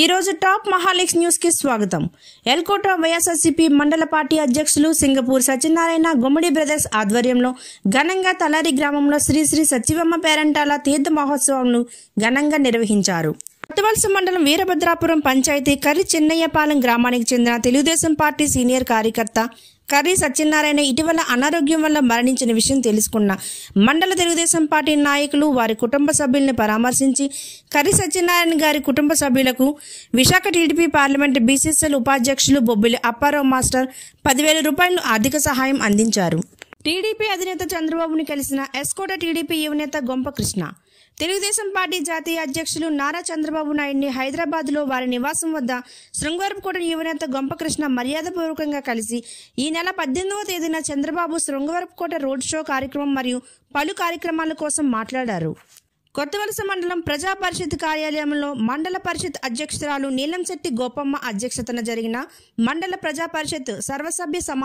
ఈరోజు top మహాలిక్స్ news కి స్వాగతం ఎల్కోట వైఎస్ఆర్సీపీ మండల పార్టీ అధ్యక్షులు సింగపూర్ సత్యనారాయణ గుమ్మడి బ్రదర్స్ ఆధ్వర్యంలో ఘనంగా తలారి గ్రామంలో శ్రీ శ్రీ సత్యవమ్మ పేరంటాల తీర్థ మహోత్సవంను ఘనంగా నిర్వహించారు కొత్తవలస మండలం వీరభద్రాపురం పంచాయతీ కర్రి చిన్నయ్యపాలెం గ్రామానికి చెందిన తెలుగుదేశం పార్టీ సీనియర్ కార్యకర్త కర్రి సత్యనారాయణ ఇటీవల అనారోగ్యం వల్ల మరణించిన విషయం తెలుసుకున్న మండల తెలుగుదేశం పార్టీ నాయకులు వారి కుటుంబ సభ్యుల్ని పరామర్శించి కర్రి సత్యనారాయణ గారి కుటుంబ సభ్యులకు విశాఖ టీడీపీ పార్లమెంటు బీసీసీఎల్ ఉపాధ్యక్షులు బొబ్బిలి అప్పారావు మాస్టర్ పదివేల రూపాయలు ఆర్థిక సహాయం అందించారు టీడీపీ అధినేత చంద్రబాబుని కలిసిన ఎస్కోట టీడీపీ యువనేత గొంప కృష్ణ తెలుగుదేశం పార్టీ జాతీయ అధ్యక్షులు నారా చంద్రబాబు నాయుడిని హైదరాబాద్లో వారి నివాసం వద్ద శృంగవరపుకోట యువనేత గొంపకృష్ణ మర్యాదపూర్వకంగా కలిసి ఈ నెల పద్దెనిమిదవ తేదీన చంద్రబాబు శృంగవరపుకోట రోడ్ షో కార్యక్రమం మరియు పలు కార్యక్రమాల కోసం మాట్లాడారు కొత్తవలస మండలం ప్రజా పరిషత్ కార్యాలయంలో మండల పరిషత్ అధ్యక్షురాలు నీలంశెట్టి గోపమ్మ అధ్యక్షతన జరిగిన మండల ప్రజా పరిషత్ సర్వసభ్య సమా